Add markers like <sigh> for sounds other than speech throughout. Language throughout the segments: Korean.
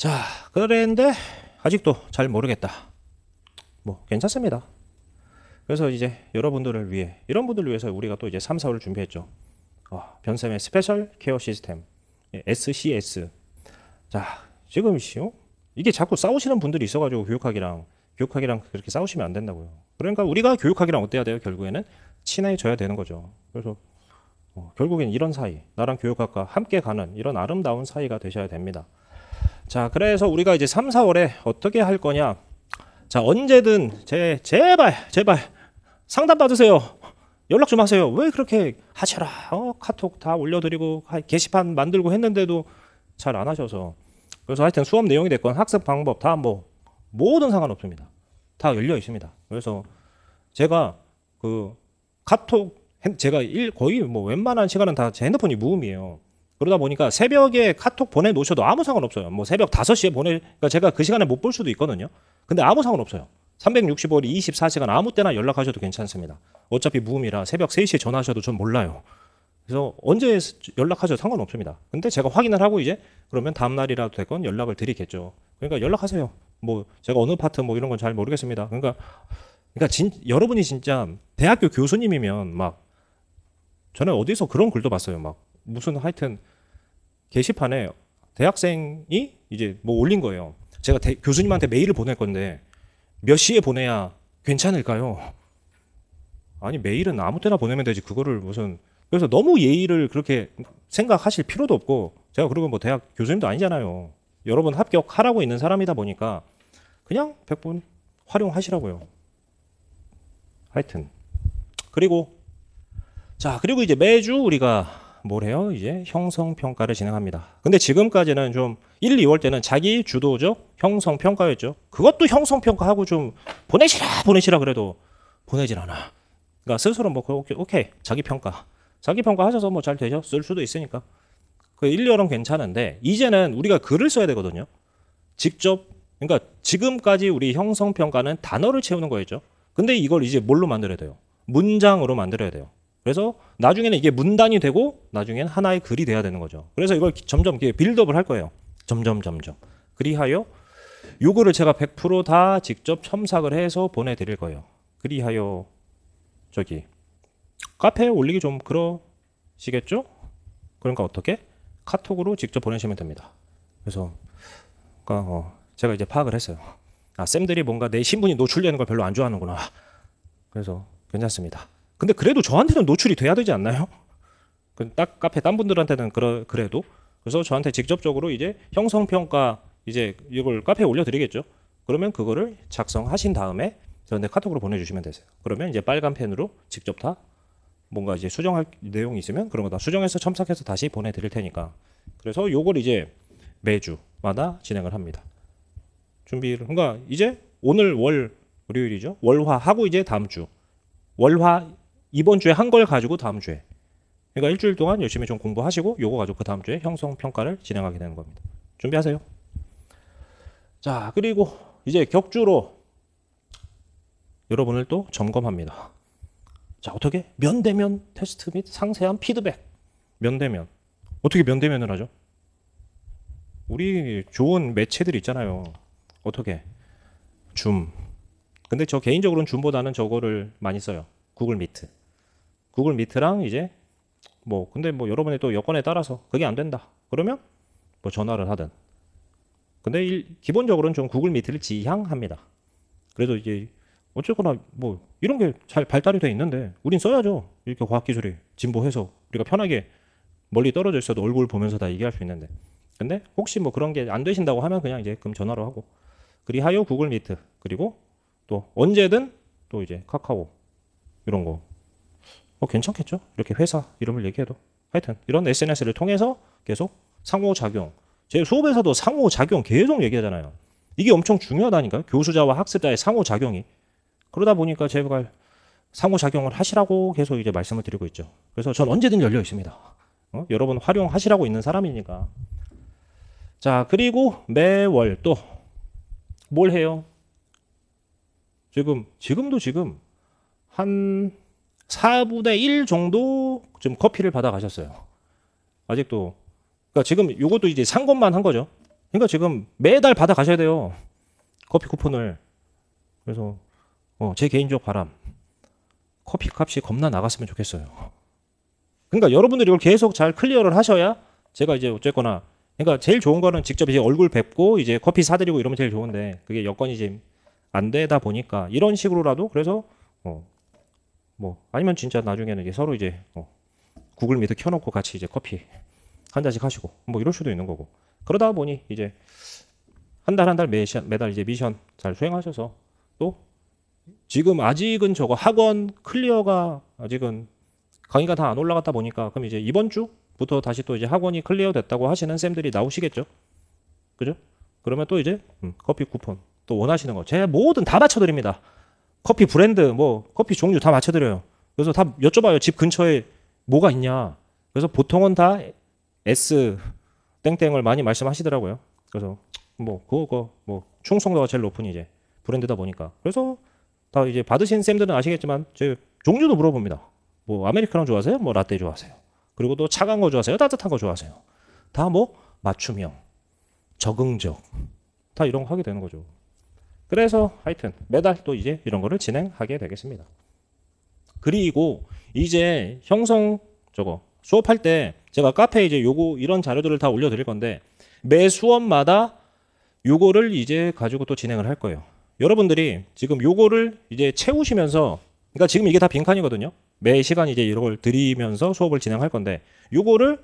자, 그랬는데 아직도 잘 모르겠다. 뭐 괜찮습니다. 그래서 이제 여러분들을 위해 이런 분들을 위해서 우리가 또 이제 3, 4월을 준비했죠. 어, 변쌤의 스페셜 케어 시스템 SCS. 예, 자, 지금 이시요. 이게 자꾸 싸우시는 분들이 있어가지고 교육학이랑 교육학이랑 그렇게 싸우시면 안 된다고요. 그러니까 우리가 교육학이랑 어때야 돼요? 결국에는 친해져야 되는 거죠. 그래서 어, 결국엔 이런 사이, 나랑 교육학과 함께 가는 이런 아름다운 사이가 되셔야 됩니다. 자 그래서 우리가 이제 3, 4월에 어떻게 할 거냐 자 언제든 제, 제발 제발 상담 받으세요 연락 좀 하세요 왜 그렇게 하셔라 어, 카톡 다 올려드리고 게시판 만들고 했는데도 잘 안 하셔서 그래서 하여튼 수업 내용이 됐건 학습 방법 다 뭐 모든 상관없습니다 다 열려 있습니다 그래서 제가 그 카톡 제가 일, 거의 뭐 웬만한 시간은 다 제 핸드폰이 무음이에요 그러다 보니까 새벽에 카톡 보내놓으셔도 아무 상관없어요. 뭐 새벽 5시에 보내, 그러니까 제가 그 시간에 못 볼 수도 있거든요. 근데 아무 상관없어요. 365일 24시간 아무 때나 연락하셔도 괜찮습니다. 어차피 무음이라 새벽 3시에 전화하셔도 전 몰라요. 그래서 언제 연락하셔도 상관없습니다. 근데 제가 확인을 하고 이제 그러면 다음날이라도 될 건 연락을 드리겠죠. 그러니까 연락하세요. 뭐 제가 어느 파트 뭐 이런 건 잘 모르겠습니다. 그러니까 그러니까 진, 여러분이 진짜 대학교 교수님이면 막 저는 어디서 그런 글도 봤어요. 막 무슨 하여튼 게시판에 대학생이 이제 뭐 올린 거예요. 제가 대, 교수님한테 메일을 보낼 건데 몇 시에 보내야 괜찮을까요? 아니 메일은 아무 때나 보내면 되지 그거를 무슨 그래서 너무 예의를 그렇게 생각하실 필요도 없고 제가 그리고 뭐 대학 교수님도 아니잖아요. 여러분 합격하라고 있는 사람이다 보니까 그냥 100분 활용하시라고요. 하여튼 그리고 자 그리고 이제 매주 우리가 뭘 해요? 이제 형성 평가를 진행합니다. 근데 지금까지는 좀 1, 2월 때는 자기 주도적 형성 평가였죠. 그것도 형성 평가하고 좀 보내시라 보내시라 그래도 보내질 않아. 그러니까 스스로 뭐 그 오케이, 오케이 자기 평가 자기 평가 하셔서 뭐 잘 되죠 쓸 수도 있으니까 그 1, 2월은 괜찮은데 이제는 우리가 글을 써야 되거든요. 직접 그러니까 지금까지 우리 형성 평가는 단어를 채우는 거였죠. 근데 이걸 이제 뭘로 만들어야 돼요? 문장으로 만들어야 돼요. 그래서 나중에는 이게 문단이 되고 나중엔 하나의 글이 돼야 되는 거죠. 그래서 이걸 점점 빌드업을 할 거예요. 점점 점점. 그리하여 요거를 제가 100%다 직접 첨삭을 해서 보내 드릴 거예요. 그리하여 저기 카페에 올리기 좀 그러시겠죠? 그러니까 어떻게? 카톡으로 직접 보내시면 됩니다. 그래서 그러니까 어, 제가 이제 파악을 했어요. 아, 쌤들이 뭔가 내 신분이 노출되는 걸 별로 안 좋아하는구나. 그래서 괜찮습니다. 근데 그래도 저한테는 노출이 돼야 되지 않나요? 그 딱 카페 딴 분들한테는 그러, 그래도 그래서 저한테 직접적으로 이제 형성 평가 이제 이걸 카페에 올려드리겠죠. 그러면 그거를 작성하신 다음에 저한테 카톡으로 보내주시면 되세요. 그러면 이제 빨간 펜으로 직접 다 뭔가 이제 수정할 내용이 있으면 그런 거다 수정해서 첨삭해서 다시 보내드릴 테니까 그래서 요걸 이제 매주마다 진행을 합니다. 준비를 그러니까 이제 오늘 월 월요일이죠. 월화하고 이제 다음 주 월화 이번 주에 한 걸 가지고 다음 주에 그러니까 일주일 동안 열심히 좀 공부하시고 요거 가지고 그 다음 주에 형성 평가를 진행하게 되는 겁니다. 준비하세요. 자 그리고 이제 격주로 여러분을 또 점검합니다. 자 어떻게 면대면 테스트 및 상세한 피드백 면대면 어떻게 면대면을 하죠? 우리 좋은 매체들 있잖아요. 어떻게 줌 근데 저 개인적으로는 줌보다는 저거를 많이 써요. 구글 미트. 구글 미트랑 이제 뭐 근데 뭐 여러분의 또 여건에 따라서 그게 안 된다. 그러면 뭐 전화를 하든. 근데 일, 기본적으로는 좀 구글 미트를 지향합니다. 그래도 이제 어쨌거나 뭐 이런 게 잘 발달이 돼 있는데 우린 써야죠. 이렇게 과학 기술이 진보해서 우리가 편하게 멀리 떨어져 있어도 얼굴 보면서 다 얘기할 수 있는데. 근데 혹시 뭐 그런 게 안 되신다고 하면 그냥 이제 그럼 전화로 하고 그리하여 구글 미트 그리고 또 언제든 또 이제 카카오 이런 거뭐 괜찮겠죠? 이렇게 회사 이름을 얘기해도. 하여튼 이런 SNS를 통해서 계속 상호작용. 제 수업에서도 상호작용 계속 얘기하잖아요. 이게 엄청 중요하다니까요. 교수자와 학습자의 상호작용이. 그러다 보니까 제가 상호작용을 하시라고 계속 이제 말씀을 드리고 있죠. 그래서 전 언제든 열려 있습니다. 어? 여러분 활용하시라고 있는 사람이니까. 자, 그리고 매월 또 뭘 해요? 지금, 지금도 지금 한 4분의 1 정도 지금 커피를 받아 가셨어요. 아직도 그러니까 지금 이것도 이제 산 것만 한 거죠. 그러니까 지금 매달 받아 가셔야 돼요. 커피 쿠폰을. 그래서 어, 제 개인적 바람. 커피 값이 겁나 나갔으면 좋겠어요. 그러니까 여러분들이 이걸 계속 잘 클리어를 하셔야 제가 이제 어쨌거나 그러니까 제일 좋은 거는 직접 이제 얼굴 뵙고 이제 커피 사드리고 이러면 제일 좋은데 그게 여건이 지금 안 되다 보니까 이런 식으로라도 그래서 어, 뭐 아니면 진짜 나중에는 이제 서로 이제 어, 구글 미드 켜놓고 같이 이제 커피 한 잔씩 하시고 뭐 이럴 수도 있는 거고 그러다 보니 이제 한 달 한달 한달 매달 이제 미션 잘 수행하셔서 또 지금 아직은 저거 학원 클리어가 아직은 강의가 다 안 올라갔다 보니까 그럼 이제 이번 주부터 다시 또 이제 학원이 클리어 됐다고 하시는 쌤들이 나오시겠죠 그죠 그러면 또 이제 음, 커피 쿠폰 또 원하시는 거 제 모든 다 맞춰드립니다 커피 브랜드 뭐 커피 종류 다 맞춰드려요. 그래서 다 여쭤봐요. 집 근처에 뭐가 있냐. 그래서 보통은 다 S 땡땡을 많이 말씀하시더라고요. 그래서 뭐 그거, 그뭐 충성도가 제일 높은 이제 브랜드다 보니까 그래서 다 이제 받으신 쌤들은 아시겠지만 제 종류도 물어봅니다. 뭐 아메리카노 좋아하세요? 뭐 라떼 좋아하세요? 그리고 또 차가운 거 좋아하세요? 따뜻한 거 좋아하세요? 다 뭐 맞춤형, 적응적 다 이런 거 하게 되는 거죠. 그래서 하여튼 매달 또 이제 이런 거를 진행하게 되겠습니다. 그리고 이제 형성 저거 수업할 때 제가 카페에 이제 요거 이런 자료들을 다 올려드릴 건데 매 수업마다 요거를 이제 가지고 또 진행을 할 거예요. 여러분들이 지금 요거를 이제 채우시면서 그러니까 지금 이게 다 빈칸이거든요. 매 시간 이제 이런 걸 드리면서 수업을 진행할 건데 요거를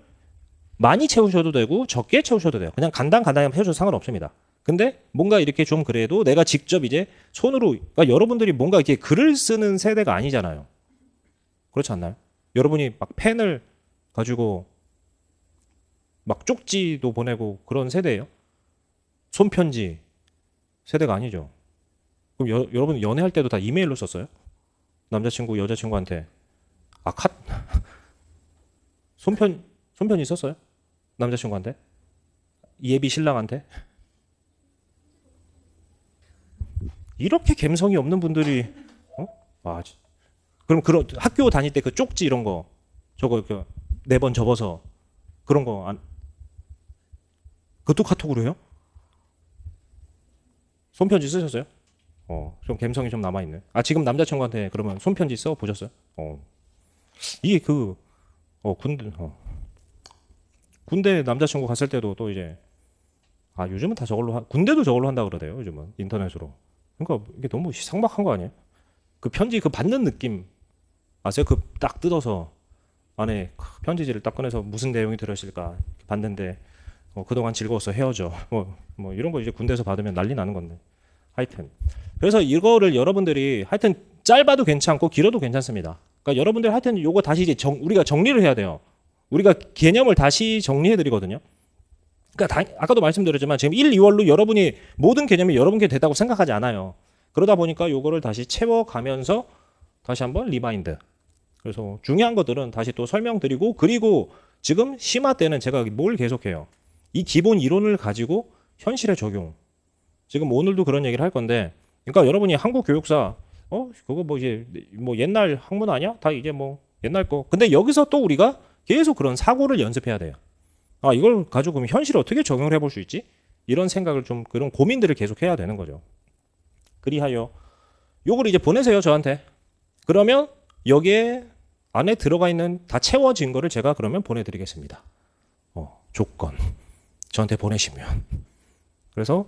많이 채우셔도 되고 적게 채우셔도 돼요. 그냥 간단 간단하게 채우셔도 상관없습니다. 근데 뭔가 이렇게 좀 그래도 내가 직접 이제 손으로 그러니까 여러분들이 뭔가 이렇게 글을 쓰는 세대가 아니잖아요. 그렇지 않나요? 여러분이 막 펜을 가지고 막 쪽지도 보내고 그런 세대예요. 손편지 세대가 아니죠. 그럼 여, 여 러분 연애할 때도 다 이메일로 썼어요? 남자친구 여자친구한테 아카 <laughs> 손편 손편지 썼어요? 남자친구한테 예비 신랑한테 이렇게 감성이 없는 분들이 어? 아, 그럼 그 학교 다닐 때 그 쪽지 이런 거 저거 이렇게 네 번 접어서 그런 거 안, 그것도 카톡으로 해요? 손편지 쓰셨어요? 어, 좀 감성이 좀 남아 있네. 아 지금 남자친구한테 그러면 손편지 써 보셨어요? 어, 이게 그 어, 군대 어. 군대 남자친구 갔을 때도 또 이제 아 요즘은 다 저걸로 하, 군대도 저걸로 한다 그러대요 요즘은 인터넷으로 그러니까 이게 너무 삭막한 거 아니에요? 그 편지 그 받는 느낌 아세요? 그 딱 뜯어서 안에 그 편지지를 딱 꺼내서 무슨 내용이 들어있을까 봤는데 어, 그동안 즐거워서 헤어져 <laughs> 뭐, 뭐 이런 거 이제 군대에서 받으면 난리 나는 건데 하여튼 그래서 이거를 여러분들이 하여튼 짧아도 괜찮고 길어도 괜찮습니다. 그러니까 여러분들 하여튼 이거 다시 이제 정, 우리가 정리를 해야 돼요. 우리가 개념을 다시 정리해드리거든요. 그러니까 당, 아까도 말씀드렸지만 지금 1, 2월로 여러분이 모든 개념이 여러분께 되다고 생각하지 않아요. 그러다 보니까 요거를 다시 채워가면서 다시 한번 리마인드. 그래서 중요한 것들은 다시 또 설명드리고 그리고 지금 심화 때는 제가 뭘 계속해요. 이 기본 이론을 가지고 현실에 적용. 지금 오늘도 그런 얘기를 할 건데 그러니까 여러분이 한국 교육사 어 그거 뭐 이제 뭐 옛날 학문 아니야? 다 이제 뭐 옛날 거. 근데 여기서 또 우리가 계속 그런 사고를 연습해야 돼요. 아 이걸 가지고 그럼 현실을 어떻게 적용을 해볼 수 있지? 이런 생각을 좀 그런 고민들을 계속 해야 되는 거죠. 그리하여 요걸 이제 보내세요 저한테. 그러면 여기에 안에 들어가 있는 다 채워진 거를 제가 그러면 보내드리겠습니다. 어, 조건 저한테 보내시면. 그래서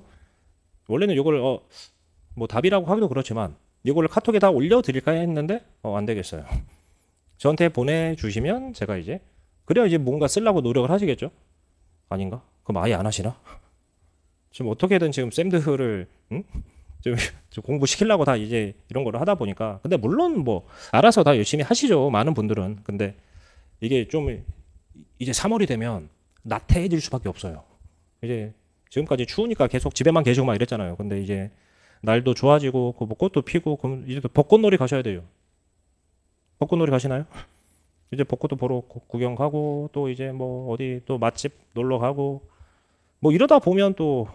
원래는 요걸 어, 뭐 답이라고 하기도 그렇지만 이걸 카톡에 다 올려드릴까 했는데 어, 안 되겠어요. 저한테 보내주시면 제가 이제 그래야 이제 뭔가 쓰려고 노력을 하시겠죠? 아닌가? 그럼 아예 안 하시나? 지금 어떻게든 지금 쌤드를 응? <laughs> 좀, 좀 공부시키려고 다 이제 이런 거를 하다 보니까 근데 물론 뭐 알아서 다 열심히 하시죠 많은 분들은 근데 이게 좀 이제 3월이 되면 나태해질 수밖에 없어요 이제 지금까지 추우니까 계속 집에만 계시고 막 이랬잖아요 근데 이제 날도 좋아지고 그 뭐 꽃도 피고 그럼 이제 또 벚꽃놀이 가셔야 돼요 벚꽃놀이 가시나요? 이제 벚꽃도 보러 구경 하고또 이제 뭐 어디 또 맛집 놀러 가고 뭐 이러다 보면 또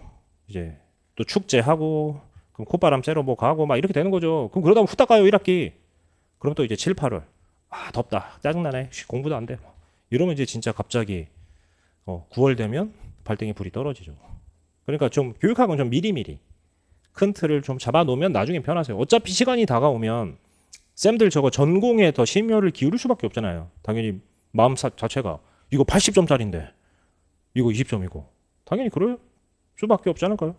이제 또 축제하고 그럼 콧바람 쐬러 뭐 가고 막 이렇게 되는 거죠. 그럼 그러다 보면 후딱 가요 1학기. 그럼 또 이제 7, 8월 아 덥다 짜증나네 공부도 안 돼. 뭐 이러면 이제 진짜 갑자기 어, 9월 되면 발등에 불이 떨어지죠. 그러니까 좀 교육학은 좀 미리미리 큰 틀을 좀 잡아놓으면 나중에 편하세요. 어차피 시간이 다가오면 쌤들 저거 전공에 더 심혈을 기울일 수밖에 없잖아요. 당연히 마음 사, 자체가 이거 80점짜리인데 이거 20점이고 당연히 그럴 수밖에 없지 않을까요?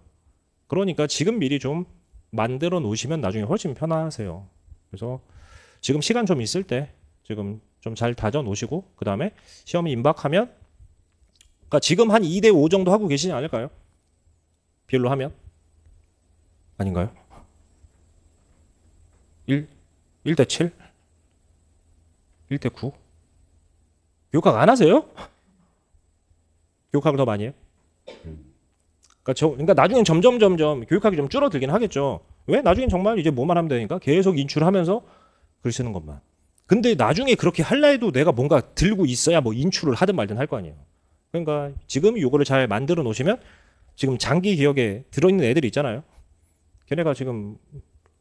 그러니까 지금 미리 좀 만들어 놓으시면 나중에 훨씬 편하세요. 그래서 지금 시간 좀 있을 때 지금 좀 잘 다져 놓으시고 그 다음에 시험이 임박하면 그러니까 지금 한 2대 5 정도 하고 계시지 않을까요? 비율로 하면 아닌가요? 1, 1대 7? 1대 9? 요학안 하세요? 교육학을 더 많이 해요? 그러니까, 저, 그러니까 나중엔 점점 점점 교육학이 좀 줄어들긴 하겠죠. 왜? 나중엔 정말 이제 뭐만 하면 되니까 계속 인출하면서 글 쓰는 것만. 근데 나중에 그렇게 할라 해도 내가 뭔가 들고 있어야 뭐 인출을 하든 말든 할 거 아니에요. 그러니까 지금 요거를 잘 만들어 놓으시면 지금 장기 기억에 들어있는 애들이 있잖아요. 걔네가 지금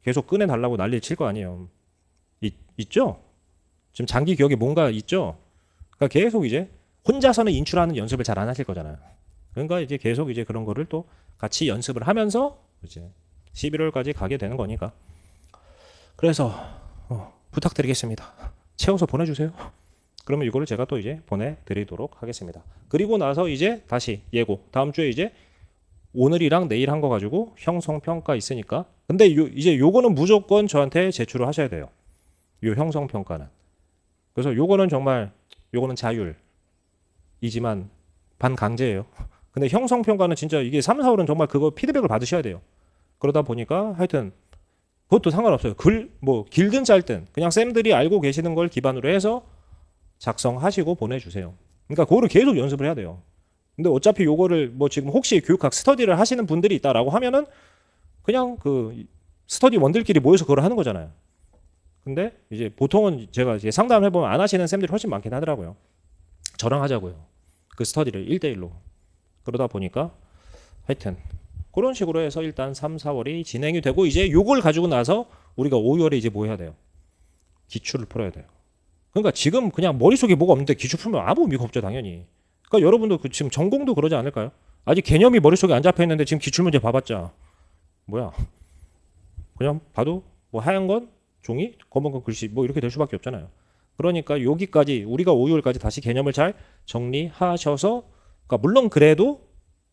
계속 꺼내달라고 난리 칠거 아니에요. 있, 죠 지금 장기 기억에 뭔가 있죠? 그러니까 계속 이제 혼자서는 인출하는 연습을 잘 안 하실 거잖아요. 그러니까 이제 계속 이제 그런 거를 또 같이 연습을 하면서 이제 11월까지 가게 되는 거니까. 그래서 어, 부탁드리겠습니다. 채워서 보내주세요. 그러면 이거를 제가 또 이제 보내드리도록 하겠습니다. 그리고 나서 이제 다시 예고. 다음 주에 이제 오늘이랑 내일 한 거 가지고 형성평가 있으니까. 근데 요, 이제 요거는 무조건 저한테 제출을 하셔야 돼요. 이 형성 평가는. 그래서 요거는 정말 요거는 자율이지만 반강제예요. <laughs> 근데 형성 평가는 진짜 이게 3, 4월은 정말 그거 피드백을 받으셔야 돼요. 그러다 보니까 하여튼 그것도 상관없어요. 글 뭐 길든 짧든 그냥 쌤들이 알고 계시는 걸 기반으로 해서 작성하시고 보내주세요. 그러니까 그거를 계속 연습을 해야 돼요. 근데 어차피 요거를 뭐 지금 혹시 교육학 스터디를 하시는 분들이 있다라고 하면은 그냥 그 스터디 원들끼리 모여서 그걸 하는 거잖아요. 근데 이제 보통은 제가 이제 상담을 해보면 안 하시는 쌤들이 훨씬 많긴 하더라고요. 저랑 하자고요. 그 스터디를 1대1로. 그러다 보니까 하여튼 그런 식으로 해서 일단 3, 4월이 진행이 되고 이제 요걸 가지고 나서 우리가 5월에 이제 뭐 해야 돼요? 기출을 풀어야 돼요. 그러니까 지금 그냥 머릿속에 뭐가 없는데 기출 풀면 아무 의미가 없죠 당연히. 그러니까 여러분도 그 지금 전공도 그러지 않을까요? 아직 개념이 머릿속에 안 잡혀 있는데 지금 기출 문제 봐봤자 뭐야? 그냥 봐도 뭐 하얀 건 종이 검은건 글씨 뭐 이렇게 될 수밖에 없잖아요. 그러니까 여기까지 우리가 오율까지 다시 개념을 잘 정리하셔서 그러니까 물론 그래도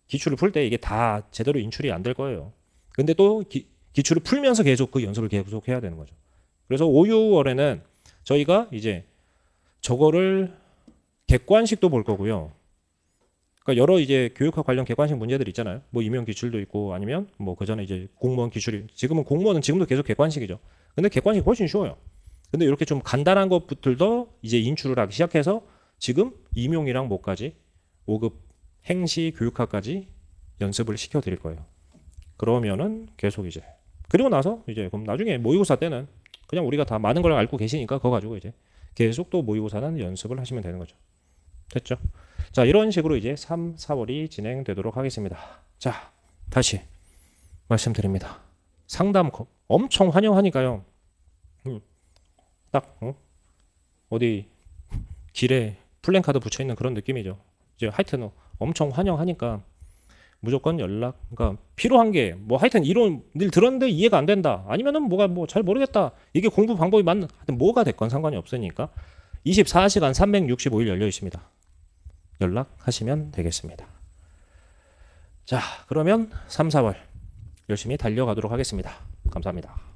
기출을 풀 때 이게 다 제대로 인출이 안 될 거예요. 근데 또 기, 기출을 풀면서 계속 그 연습을 계속 해야 되는 거죠. 그래서 5, 6월에는 저희가 이제 저거를 객관식도 볼 거고요. 그러니까 여러 이제 교육학 관련 객관식 문제들 있잖아요. 뭐 임용 기출도 있고 아니면 뭐 그 전에 이제 공무원 기출이 지금은 공무원은 지금도 계속 객관식이죠. 근데 객관식이 훨씬 쉬워요. 근데 이렇게 좀 간단한 것부터도 이제 인출을 하기 시작해서 지금 임용이랑 뭐까지 5급 행시 교육학까지 연습을 시켜 드릴 거예요. 그러면은 계속 이제 그리고 나서 이제 그럼 나중에 모의고사 때는 그냥 우리가 다 많은 걸 알고 계시니까 그거 가지고 이제 계속 또 모의고사는 연습을 하시면 되는 거죠. 됐죠? 자, 이런 식으로 이제 3, 4월이 진행되도록 하겠습니다. 자, 다시 말씀드립니다. 상담 엄청 환영하니까요. 음, 딱 어? 디 길에 플랜카드 붙여 있는 그런 느낌이죠. 이제 하여튼 엄청 환영하니까 무조건 연락. 그러니까 필요한 게 뭐 하여튼 이론늘 들었는데 이해가 안 된다. 아니면은 뭐가 뭐 잘 모르겠다. 이게 공부 방법이 맞는 하여튼 뭐가 됐건 상관이 없으니까 24시간 365일 열려 있습니다. 연락하시면 되겠습니다. 자, 그러면 3, 4월 열심히 달려가도록 하겠습니다. 감사합니다.